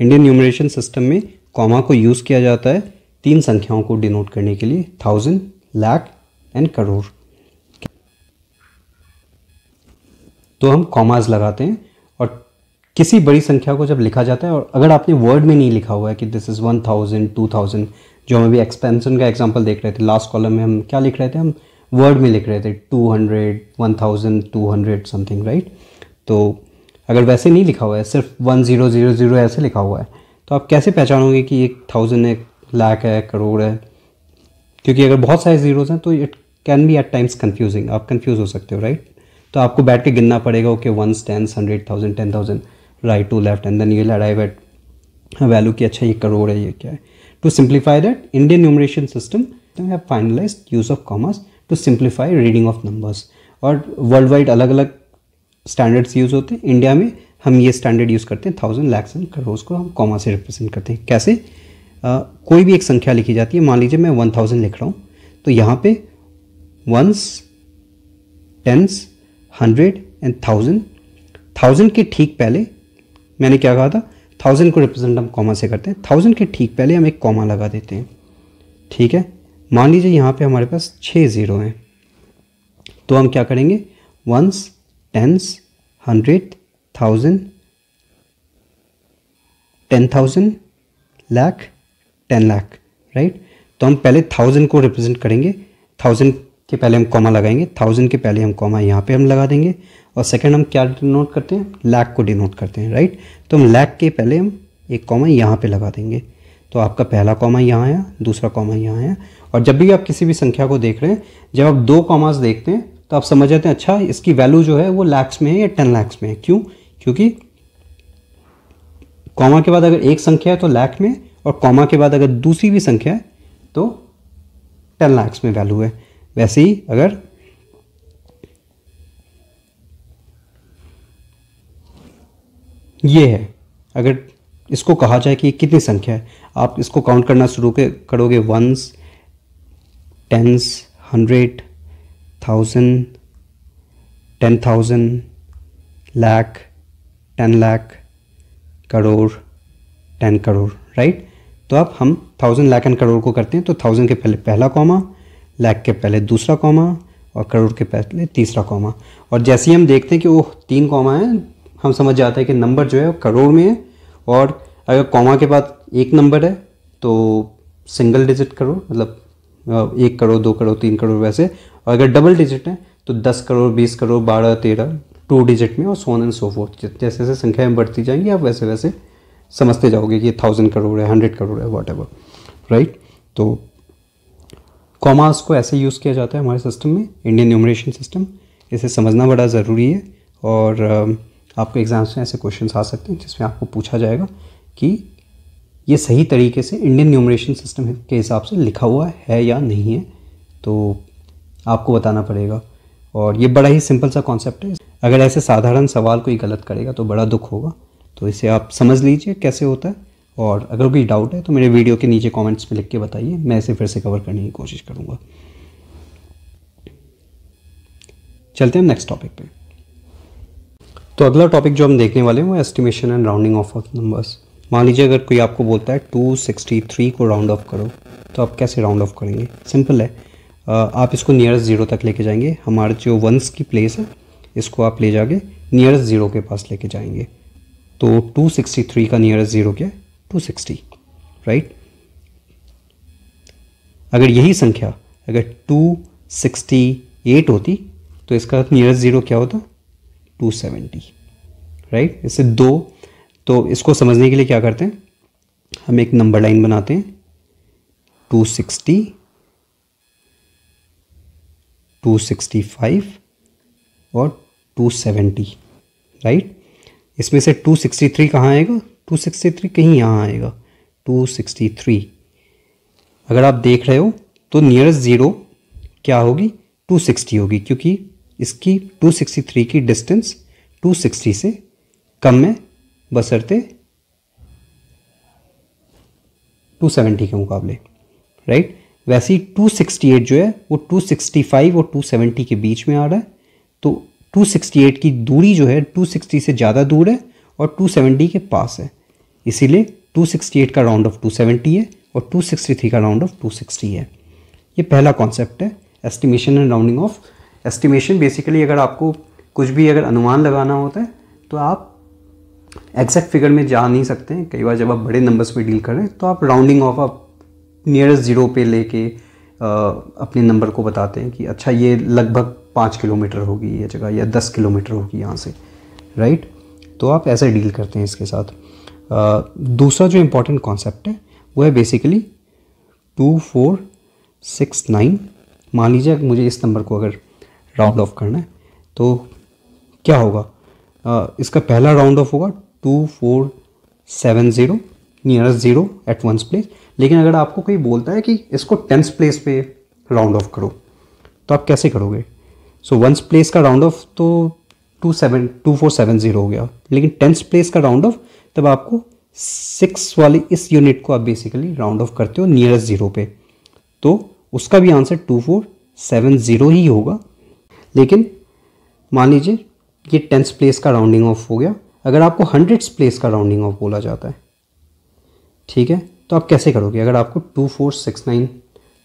Indian numeration system में कॉमा को यूज़ किया जाता है तीन संख्याओं को डिनोट करने के लिए थाउजेंड लाख एंड करोड़ तो हम कॉमाज लगाते हैं और किसी बड़ी संख्या को जब लिखा जाता है और अगर आपने वर्ड में नहीं लिखा हुआ है कि this is one thousand two thousand जो हम अभी एक्सपेंसन का एग्जाम्पल देख रहे थे लास्ट कॉलम में हम क्या लिख रहे थे हम वर्ड में लिख रहे थे 200, हंड्रेड समथिंग राइट तो अगर वैसे नहीं लिखा हुआ है सिर्फ वन ज़ीरो ज़ीरो ज़ीरो ऐसे लिखा हुआ है तो आप कैसे पहचानोगे कि एक थाउजेंड है लाख है करोड़ है क्योंकि अगर बहुत सारे ज़ीरोज़ हैं तो it can be at times confusing आप कन्फ्यूज़ हो सकते हो राइट तो आपको बैठ के गिनना पड़ेगा okay one ten hundred thousand ten thousand right to left and then you will arrive value की अच्छा ये करोड़ है ये क्या है to simplify that Indian numeration system have finalise use of commas to simplify reading of numbers और world wide अलग अलग स्टैंडर्ड्स यूज़ होते हैं इंडिया में हम ये स्टैंडर्ड यूज़ करते हैं थाउजेंड लैक्स एंड करोड़ को हम कॉमा से रिप्रेजेंट करते हैं कैसे uh, कोई भी एक संख्या लिखी जाती है मान लीजिए मैं वन थाउजेंड लिख रहा हूँ तो यहाँ पे ones tens hundred and thousand thousand के ठीक पहले मैंने क्या कहा था थाउजेंड को रिप्रेजेंट हम कॉमा से करते हैं थाउजेंड के ठीक पहले हम एक कॉमा लगा देते हैं ठीक है मान लीजिए यहाँ पे हमारे पास छः ज़ीरो हैं तो हम क्या करेंगे ones tens hundred thousand ten thousand lakh ten lakh right तो हम पहले थाउजेंड को रिप्रेजेंट करेंगे थाउजेंड के पहले हम कॉमा लगाएंगे थाउजेंड के पहले हम कॉमा यहाँ पे हम लगा देंगे और सेकंड हम क्या डिनोट करते हैं लैक को डिनोट करते हैं राइट तो हम लैक के पहले हम एक कॉमा यहाँ पे लगा देंगे तो आपका पहला कॉमा यहाँ आया दूसरा कॉमा यहाँ आया और जब भी आप किसी भी संख्या को देख रहे हैं जब आप दो कॉमास देखते हैं तो आप समझ जाते हैं अच्छा इसकी वैल्यू जो है वो लैक्स में है या टेन लैक्स में है क्यों क्योंकि कॉमा के बाद अगर एक संख्या है तो लैख में और कॉमा के बाद अगर दूसरी भी संख्या है तो टेन लैक्स में वैल्यू है वैसे ही अगर ये है अगर इसको कहा जाए कि कितनी संख्या है आप इसको काउंट करना शुरू करोगे ones tens hundred thousand ten thousand lakh ten lakh crore ten crore right तो अब हम थाउजेंड लाख एंड करोड़ को करते हैं तो थाउजेंड के पहले पहला कॉमा लाख के पहले दूसरा कॉमा और करोड़ के पहले तीसरा कॉमा और जैसे ही हम देखते हैं कि वो तीन कॉमा है हम समझ जाते हैं कि नंबर जो है वो करोड़ में है और अगर कॉमा के बाद एक नंबर है तो सिंगल डिजिट करो मतलब एक करोड़ दो करोड़ तीन करोड़ वैसे और अगर डबल डिजिट है तो दस करोड़ बीस करोड़ बारह तेरह टू डिजिट में और सोन एंड सो फोर्थ जैसे जैसे संख्याएं बढ़ती जाएंगी आप वैसे वैसे समझते जाओगे कि थाउजेंड करोड़ है हंड्रेड करोड़ है वॉट राइट तो कॉमास को ऐसे यूज़ किया जाता है हमारे सिस्टम में इंडियन न्यूमरेशन सिस्टम इसे समझना बड़ा ज़रूरी है और आपको एग्ज़ाम्स में ऐसे क्वेश्चन आ सकते हैं जिसमें आपको पूछा जाएगा कि ये सही तरीके से इंडियन न्यूमरेशन सिस्टम के हिसाब से लिखा हुआ है या नहीं है तो आपको बताना पड़ेगा और ये बड़ा ही सिंपल सा कॉन्सेप्ट है अगर ऐसे साधारण सवाल कोई गलत करेगा तो बड़ा दुख होगा तो इसे आप समझ लीजिए कैसे होता है और अगर कोई डाउट है तो मेरे वीडियो के नीचे कमेंट्स में लिख के बताइए मैं इसे फिर से कवर करने की कोशिश करूँगा चलते हैं नेक्स्ट टॉपिक पर तो अगला टॉपिक जो हम देखने वाले हैं वो estimation and rounding off of numbers मान लीजिए अगर कोई आपको बोलता है 263 को राउंड ऑफ करो तो आप कैसे राउंड ऑफ करेंगे सिंपल है आप इसको नियरेस्ट ज़ीरो तक लेके जाएंगे हमारे जो वंस की प्लेस है इसको आप ले जाके नियरेस्ट ज़ीरो के पास लेके जाएंगे तो 263 का नियरेस्ट ज़ीरो क्या है 260 राइट अगर यही संख्या अगर 268 होती तो इसका नियरेस्ट ज़ीरो क्या होता 270 राइट इससे दो तो इसको समझने के लिए क्या करते हैं हम एक नंबर लाइन बनाते हैं 260 265 और 270 राइट इसमें से 263 कहाँ आएगा 263 कहीं यहाँ आएगा 263 अगर आप देख रहे हो तो नियरेस्ट ज़ीरो क्या होगी 260 होगी क्योंकि इसकी 263 की डिस्टेंस 260 से कम है बसरते 270 के मुकाबले राइट वैसे ही 268 जो है वो 265 और 270 के बीच में आ रहा है तो 268 की दूरी जो है 260 से ज़्यादा दूर है और 270 के पास है इसीलिए 268 का राउंड ऑफ 270 है और 263 का राउंड ऑफ 260 है ये पहला कॉन्सेप्ट है estimation and rounding off estimation basically अगर आपको कुछ भी अगर अनुमान लगाना होता है तो आप एग्जैक्ट फिगर में जा नहीं सकते हैं कई बार जब आप बड़े नंबर्स पे डील करें तो आप राउंडिंग ऑफ आप नियरेस्ट ज़ीरो पे लेके अपने नंबर को बताते हैं कि अच्छा ये लगभग पाँच किलोमीटर होगी ये जगह या दस किलोमीटर होगी यहाँ से राइट तो आप ऐसे डील करते हैं इसके साथ आ, दूसरा जो इम्पोर्टेंट कॉन्सेप्ट है वो है basically two four six nine मान लीजिए मुझे इस नंबर को अगर राउंड ऑफ करना है तो क्या होगा आ, इसका पहला राउंड ऑफ होगा two four seven zero nearest zero at ones place लेकिन अगर आपको कोई बोलता है कि इसको टेंस प्लेस पे राउंड ऑफ करो तो आप कैसे करोगे सो वंस प्लेस का राउंड ऑफ तो two seven two four seven zero हो गया लेकिन टेंस प्लेस का राउंड ऑफ तब आपको सिक्स वाली इस यूनिट को आप बेसिकली राउंड ऑफ करते हो नियरेस्ट ज़ीरो पे तो उसका भी answer two four seven zero ही होगा लेकिन मान लीजिए ये टेंस प्लेस का राउंडिंग ऑफ हो गया अगर आपको हंड्रेड्स प्लेस का राउंडिंग ऑफ बोला जाता है ठीक है तो आप कैसे करोगे अगर आपको टू फोर सिक्स नाइन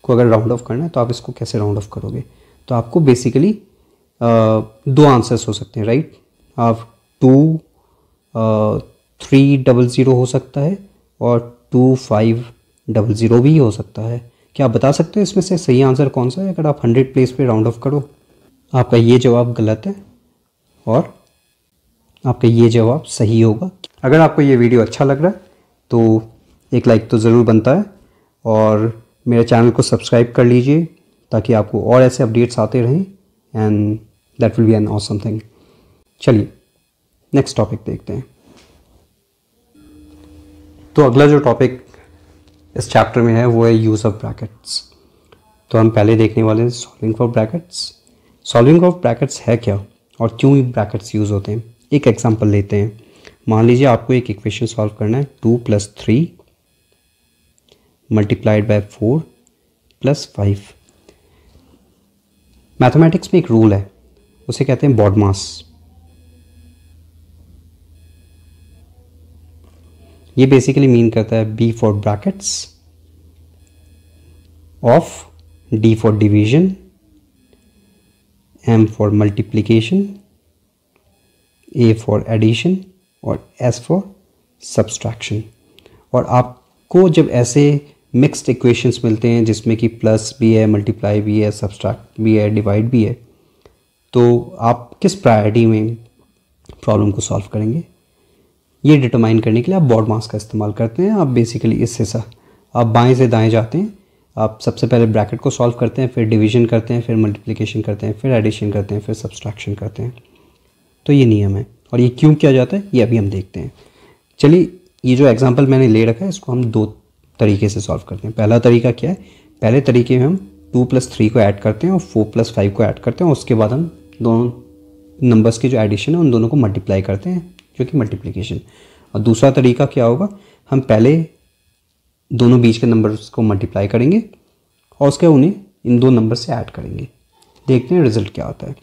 को अगर राउंड ऑफ करना है तो आप इसको कैसे राउंड ऑफ करोगे तो आपको बेसिकली दो आंसर्स हो सकते हैं राइट आप टू थ्री डबल ज़ीरो हो सकता है और टू फाइव डबल ज़ीरो भी हो सकता है क्या आप बता सकते हो इसमें से सही आंसर कौन सा है अगर आप हंड्रेड प्लेस पे राउंड ऑफ करो आपका ये जवाब गलत है और आपका ये जवाब सही होगा अगर आपको ये वीडियो अच्छा लग रहा है तो एक लाइक तो ज़रूर बनता है और मेरे चैनल को सब्सक्राइब कर लीजिए ताकि आपको और ऐसे अपडेट्स आते रहें and that will be an awesome thing चलिए नेक्स्ट टॉपिक देखते हैं तो अगला जो टॉपिक इस चैप्टर में है वो है यूज़ ऑफ ब्रैकेट्स तो हम पहले देखने वाले हैं solving for brackets solving of brackets है क्या और क्यों ये ब्रैकेट्स यूज़ होते हैं एक एग्जाम्पल लेते हैं मान लीजिए आपको एक इक्वेशन सॉल्व करना है two plus three multiplied by four plus five mathematics में एक रूल है उसे कहते हैं मास ये बेसिकली मीन करता है B for brackets of D for division M for multiplication, A for addition और S for subtraction. और आपको जब ऐसे मिक्सड इक्वेशंस मिलते हैं जिसमें कि प्लस भी है मल्टीप्लाई भी है सब्सट्रैक्ट भी है डिवाइड भी है तो आप किस प्रायोरिटी में प्रॉब्लम को सॉल्व करेंगे ये डिटरमाइन करने के लिए आप बॉड मास का इस्तेमाल करते हैं आप बेसिकली इससे सा आप बाएं से दाएं जाते हैं आप सबसे पहले ब्रैकेट को सॉल्व करते हैं फिर डिवीजन करते हैं फिर मल्टीप्लिकेशन करते हैं फिर एडिशन करते हैं फिर सब्सट्रैक्शन करते हैं तो ये नियम है और ये क्यों किया जाता है ये अभी हम देखते हैं चलिए ये जो एग्जाम्पल मैंने ले रखा है इसको हम दो तरीके से सॉल्व करते हैं पहला तरीका क्या है पहले तरीके में हम टू प्लस थ्री को ऐड करते हैं और फोर प्लस फाइव को ऐड करते हैं और उसके बाद हम दोनों नंबर्स के जो एडिशन है उन दोनों को मल्टीप्लाई करते हैं जो कि मल्टीप्लिकेशन और दूसरा तरीका क्या होगा हम पहले दोनों बीच के नंबर्स को मल्टीप्लाई करेंगे और उसके उन्हें इन दो नंबर से ऐड करेंगे देखते हैं रिजल्ट क्या होता है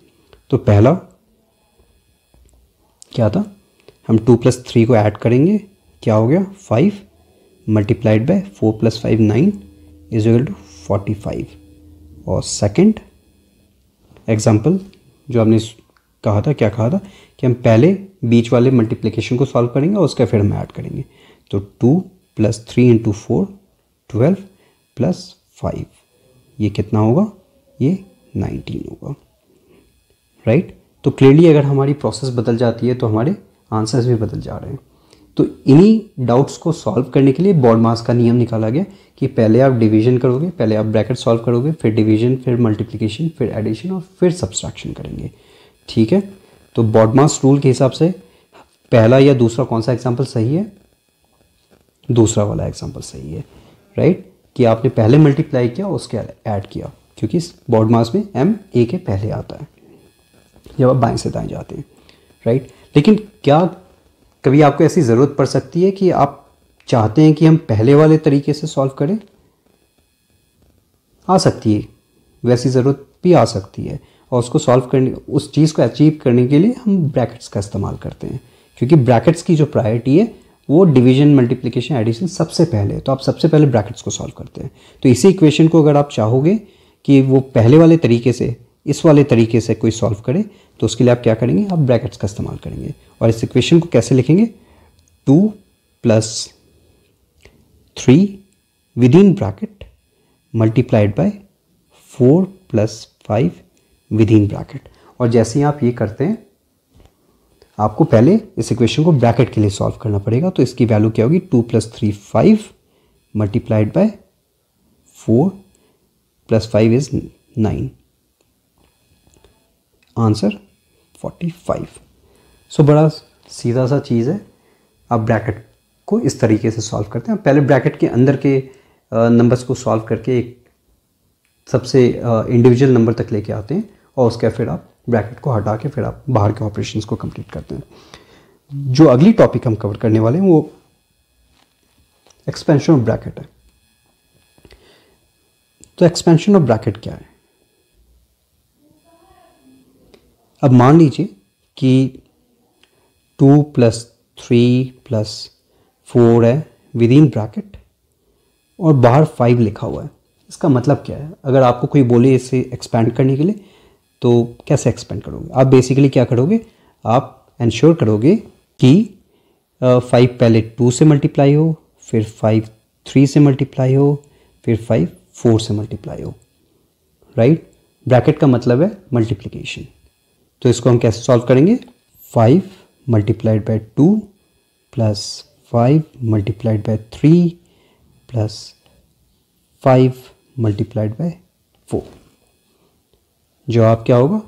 तो पहला क्या था हम टू प्लस थ्री को ऐड करेंगे क्या हो गया five multiplied by four plus five nine is equal to forty five और सेकंड एग्जांपल जो हमने कहा था क्या कहा था कि हम पहले बीच वाले मल्टीप्लिकेशन को सॉल्व करेंगे और उसका फिर हम ऐड करेंगे तो two plus three into four twelve plus five ये कितना होगा ये नाइनटीन होगा राइट right? तो क्लियरली अगर हमारी प्रोसेस बदल जाती है तो हमारे आंसर्स भी बदल जा रहे हैं तो इन्हीं डाउट्स को सॉल्व करने के लिए मास का नियम निकाला गया कि पहले आप डिवीजन करोगे पहले आप ब्रैकेट सॉल्व करोगे फिर डिवीजन फिर मल्टीप्लिकेशन फिर एडिशन और फिर सब्सट्रैक्शन करेंगे ठीक है तो बॉडमास रूल के हिसाब से पहला या दूसरा कौन सा एग्जाम्पल सही है दूसरा वाला एग्जाम्पल सही है राइट कि आपने पहले मल्टीप्लाई किया उसके ऐड किया क्योंकि बॉड मास में एम ए के पहले आता है जब आप बाएं से दाएं जाते हैं राइट लेकिन क्या कभी आपको ऐसी ज़रूरत पड़ सकती है कि आप चाहते हैं कि हम पहले वाले तरीके से सॉल्व करें आ सकती है वैसी ज़रूरत भी आ सकती है और उसको सॉल्व करने उस चीज़ को अचीव करने के लिए हम ब्रैकेट्स का इस्तेमाल करते हैं क्योंकि ब्रैकेट्स की जो प्रायोरिटी है वो डिवीजन मल्टीप्लिकेशन एडिशन सबसे पहले तो आप सबसे पहले ब्रैकेट्स को सॉल्व करते हैं तो इसी इक्वेशन को अगर आप चाहोगे कि वो पहले वाले तरीके से इस वाले तरीके से कोई सॉल्व करे तो उसके लिए आप क्या करेंगे आप ब्रैकेट्स का इस्तेमाल करेंगे और इस इक्वेशन को कैसे लिखेंगे two plus three within bracket multiplied by four plus five within bracket और जैसे ही आप ये करते हैं आपको पहले इस इक्वेशन को ब्रैकेट के लिए सॉल्व करना पड़ेगा तो इसकी वैल्यू क्या होगी two plus three five multiplied by four plus five is nine answer forty five so बड़ा सीधा सा चीज़ है आप ब्रैकेट को इस तरीके से सॉल्व करते हैं पहले ब्रैकेट के अंदर के नंबर्स को सॉल्व करके एक सबसे इंडिविजुअल नंबर तक लेके आते हैं और उसके फिर आप ब्रैकेट को हटा के फिर आप बाहर के ऑपरेशन को कंप्लीट करते हैं जो अगली टॉपिक हम कवर करने वाले हैं वो एक्सपेंशन ऑफ ब्रैकेट है तो एक्सपेंशन ऑफ ब्रैकेट क्या है अब मान लीजिए कि two plus three plus four है विद इन ब्रैकेट और बाहर फाइव लिखा हुआ है इसका मतलब क्या है अगर आपको कोई बोले इसे एक्सपैंड करने के लिए तो कैसे एक्सपेंड करोगे आप बेसिकली क्या करोगे आप इंश्योर करोगे कि फाइव पहले टू से मल्टीप्लाई हो फिर फाइव थ्री से मल्टीप्लाई हो फिर फाइव फोर से मल्टीप्लाई हो राइट right? ब्रैकेट का मतलब है मल्टीप्लिकेशन तो इसको हम कैसे सॉल्व करेंगे five multiplied by two plus five multiplied by three plus five multiplied by four जवाब क्या होगा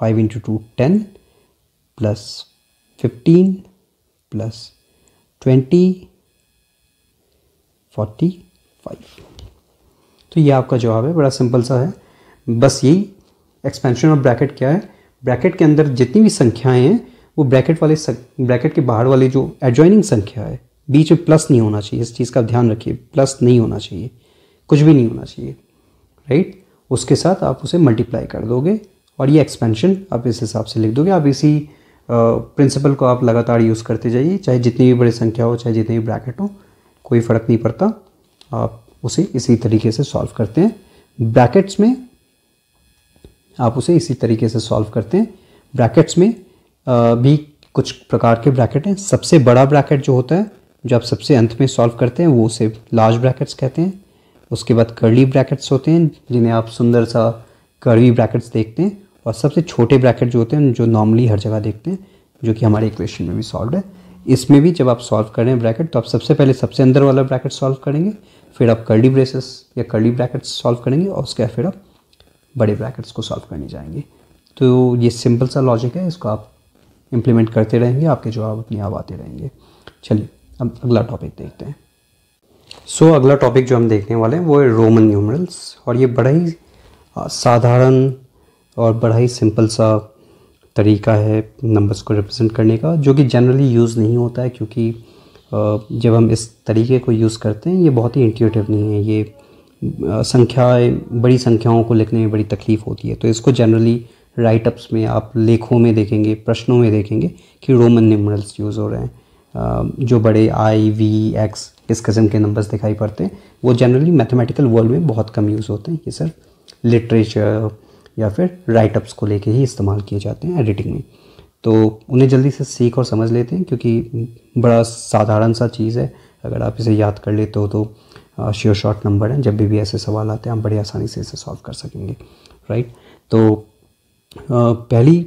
five into two ten plus fifteen plus twenty forty five तो ये आपका जवाब है बड़ा सिंपल सा है बस यही एक्सपेंशन ऑफ ब्रैकेट क्या है ब्रैकेट के अंदर जितनी भी संख्याएं हैं वो ब्रैकेट वाले ब्रैकेट के बाहर वाली जो एडजॉइनिंग संख्या है बीच में प्लस नहीं होना चाहिए इस चीज़ का ध्यान रखिए प्लस नहीं होना चाहिए कुछ भी नहीं होना चाहिए राइट उसके साथ आप उसे मल्टीप्लाई कर दोगे और ये एक्सपेंशन आप इस हिसाब से लिख दोगे आप इसी प्रिंसिपल को आप लगातार यूज़ करते जाइए चाहे जितनी भी बड़ी संख्या हो चाहे जितनी भी ब्रैकेट हो कोई फ़र्क नहीं पड़ता आप उसे इसी तरीके से सॉल्व करते हैं ब्रैकेट्स में आप उसे इसी तरीके से सॉल्व करते हैं ब्रैकेट्स में भी कुछ प्रकार के ब्रैकेट हैं सबसे बड़ा ब्रैकेट जो होता है जो आप सबसे अंत में सॉल्व करते हैं वो उसे लार्ज ब्रैकेट्स कहते हैं उसके बाद कर्ली ब्रैकेट्स होते हैं जिन्हें आप सुंदर सा कर्वी ब्रैकेट्स देखते हैं और सबसे छोटे ब्रैकेट जो होते हैं जो नॉर्मली हर जगह देखते हैं जो कि हमारे इक्वेशन में भी सॉल्व है इसमें भी जब आप सॉल्व करें ब्रैकेट तो आप सबसे पहले सबसे अंदर वाला ब्रैकेट सॉल्व करेंगे फिर आप कर्ली ब्रेसेस या कर्ली ब्रैकेट्स सॉल्व करेंगे और उसके बाद फिर आप बड़े ब्रैकेट्स को सॉल्व करने जाएंगे तो ये सिंपल सा लॉजिक है इसको आप इम्प्लीमेंट करते रहेंगे आपके जवाब अपने आप आते रहेंगे चलिए अब अगला टॉपिक देखते हैं सो so, अगला टॉपिक जो हम देखने वाले हैं वो है रोमन न्यूमरल्स और ये बड़ा ही साधारण और बड़ा ही सिंपल सा तरीका है नंबर्स को रिप्रेजेंट करने का जो कि जनरली यूज़ नहीं होता है क्योंकि जब हम इस तरीके को यूज़ करते हैं ये बहुत ही इंट्यूटिव नहीं है ये संख्याएं बड़ी संख्याओं को लिखने में बड़ी तकलीफ़ होती है तो इसको जनरली राइटअप्स में आप लेखों में देखेंगे प्रश्नों में देखेंगे कि रोमन न्यूमरल्स यूज़ हो रहे हैं जो बड़े आई वी एक्स इस किस्म के नंबर्स दिखाई पड़ते हैं वो जनरली मैथमेटिकल वर्ल्ड में बहुत कम यूज़ होते हैं ये सिर्फ लिटरेचर या फिर राइटअप्स को लेके ही इस्तेमाल किए जाते हैं एडिटिंग में तो उन्हें जल्दी से सीख और समझ लेते हैं क्योंकि बड़ा साधारण सा चीज़ है अगर आप इसे याद कर लेते हो तो श्योर शॉर्ट नंबर हैं जब भी भी ऐसे सवाल आते हैं आप बड़ी आसानी से इसे सॉल्व कर सकेंगे राइट तो पहली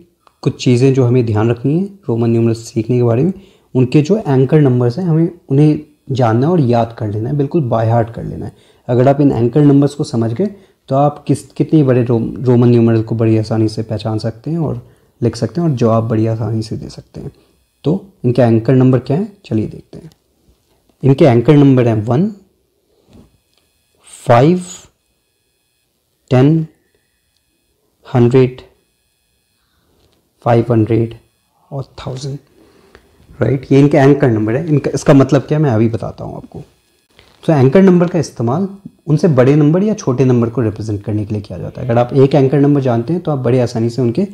कुछ चीज़ें जो हमें ध्यान रखनी है रोमन न्यूमरस सीखने के बारे में उनके जो एंकर नंबर्स हैं हमें उन्हें जानना और याद कर लेना है बिल्कुल बाय हार्ट कर लेना है अगर आप इन एंकर नंबर्स को समझ गए तो आप किस कितने बड़े रो, रोमन न्यूमरल को बड़ी आसानी से पहचान सकते हैं और लिख सकते हैं और जवाब बड़ी आसानी से दे सकते हैं तो इनके एंकर नंबर क्या हैं चलिए देखते हैं इनके एंकर नंबर हैं one five ten hundred five hundred और थाउजेंड राइट ये इनके एंकर नंबर है इनका इसका मतलब क्या है मैं अभी बताता हूँ आपको तो एंकर नंबर का इस्तेमाल उनसे बड़े नंबर या छोटे नंबर को रिप्रेजेंट करने के लिए किया जाता है अगर आप एक एंकर नंबर जानते हैं तो आप बड़े आसानी से उनके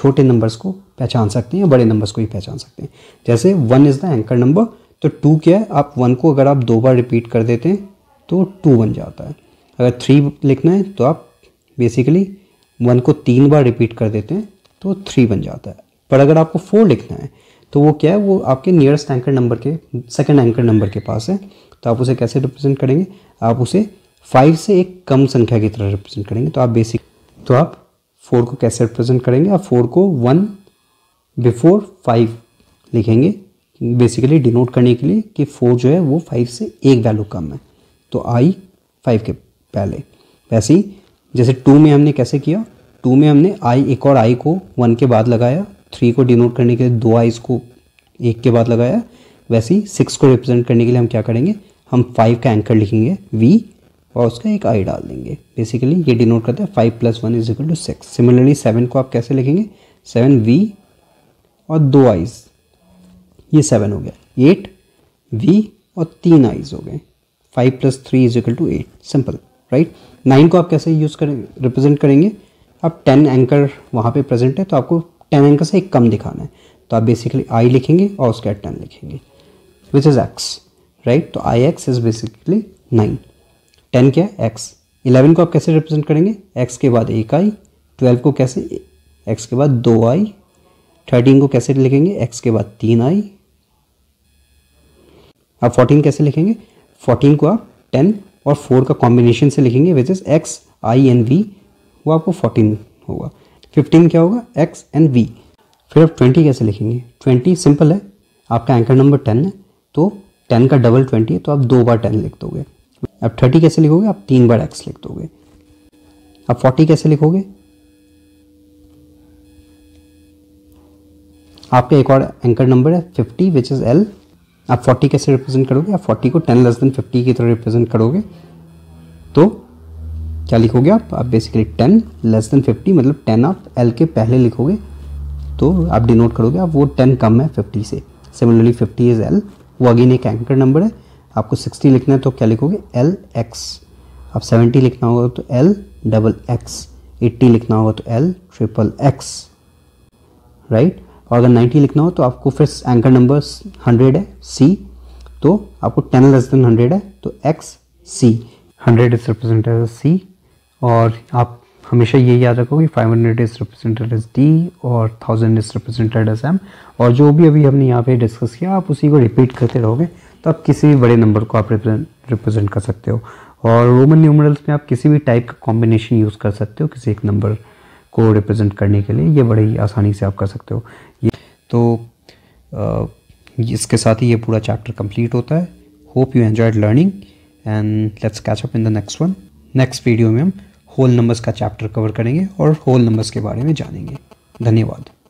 छोटे नंबर्स को पहचान सकते हैं या बड़े नंबर्स को ही पहचान सकते हैं जैसे one is the anchor number तो टू क्या है आप वन को अगर आप दो बार रिपीट कर देते हैं तो टू बन जाता है अगर थ्री लिखना है तो आप बेसिकली वन को तीन बार रिपीट कर देते हैं तो थ्री बन जाता है पर अगर आपको फोर लिखना है तो वो क्या है वो आपके नियरेस्ट एंकर नंबर के सेकेंड एंकर नंबर के पास है तो आप उसे कैसे रिप्रेजेंट करेंगे आप उसे फाइव से एक कम संख्या की तरह रिप्रेजेंट करेंगे तो आप बेसिक तो आप फोर को कैसे रिप्रेजेंट करेंगे आप फोर को वन बिफोर फाइव लिखेंगे बेसिकली डिनोट करने के लिए कि फोर जो है वो फाइव से एक वैल्यू कम है तो आई फाइव के पहले वैसे ही जैसे टू में हमने कैसे किया टू में हमने आई एक और आई को वन के बाद लगाया थ्री को डिनोट करने के लिए दो आईज को एक के बाद लगाया वैसे ही सिक्स को रिप्रेजेंट करने के लिए हम क्या करेंगे हम फाइव का एंकर लिखेंगे वी और उसका एक आई डाल देंगे बेसिकली ये डिनोट करता है five plus one is equal to six similarly seven को आप कैसे लिखेंगे सेवन वी और दो आइज ये सेवन हो गया एट वी और तीन आईज हो गए five plus three is equal to eight simple right nine को आप कैसे यूज़ करेंगे रिप्रेजेंट करेंगे अब टेन एंकर वहाँ पे प्रेजेंट है तो आपको टेन इनका से एक कम दिखाना है तो आप बेसिकली आई लिखेंगे और उसके बाद टेन लिखेंगे विच इज़ एक्स राइट तो I X is basically nine ten क्या है एक्स इलेवन को आप कैसे रिप्रेजेंट करेंगे एक्स के बाद एक आई ट्वेल्व को कैसे एक्स के बाद दो आई थर्टीन को कैसे लिखेंगे एक्स के बाद तीन आई आप फोर्टीन कैसे लिखेंगे फोर्टीन को आप टेन और फोर का कॉम्बिनेशन से लिखेंगे which is X I and V वो आपको फोर्टीन होगा फिफ्टीन क्या होगा एक्स एंड वी फिर आप ट्वेंटी कैसे लिखेंगे ट्वेंटी सिंपल है आपका एंकर नंबर टेन है तो टेन का डबल ट्वेंटी है तो आप दो बार टेन लिख दोगे आप थर्टी कैसे लिखोगे आप तीन बार एक्स लिख दोगे आप फोर्टी कैसे लिखोगे आपका एक और एंकर नंबर है फिफ्टी विच इज़ एल आप फोर्टी कैसे रिप्रेजेंट करोगे आप फोर्टी को टेन लेस देन फिफ्टी की तरह रिप्रेजेंट करोगे तो क्या लिखोगे आप आप basically ten less than fifty मतलब टेन आप एल के पहले लिखोगे तो आप डिनोट करोगे आप वो टेन कम है फिफ्टी से सिमिलरली फिफ्टी इज़ एल वो अगेन एक एंकर नंबर है आपको सिक्सटी लिखना है तो क्या लिखोगे एल एक्स आप सेवेंटी लिखना होगा तो एल डबल एक्स एट्टी लिखना होगा तो एल ट्रिपल एक्स राइट और अगर नाइन्टी लिखना हो तो आपको फिर एंकर नंबर हंड्रेड है सी तो आपको टेन लेस देन हंड्रेड है तो X C hundred is represented C और आप हमेशा ये याद रखो कि 500 इज़ रिप्रेजेंटेड एज डी और 1000 इज़ रिप्रेजेंटेड एज एम और जो भी अभी हमने यहाँ पे डिस्कस किया आप उसी को रिपीट करते रहोगे तो आप किसी भी बड़े नंबर को आप रिप्रेजेंट कर सकते हो और रोमन न्यूमरल्स में आप किसी भी टाइप का कॉम्बिनेशन यूज़ कर सकते हो किसी एक नंबर को रिप्रेजेंट करने के लिए ये बड़े ही आसानी से आप कर सकते हो ये तो आ, इसके साथ ही ये पूरा चैप्टर कंप्लीट होता है hope you enjoyed learning and let's catch up in the next one next video में हम होल नंबर्स का चैप्टर कवर करेंगे और होल नंबर्स के बारे में जानेंगे धन्यवाद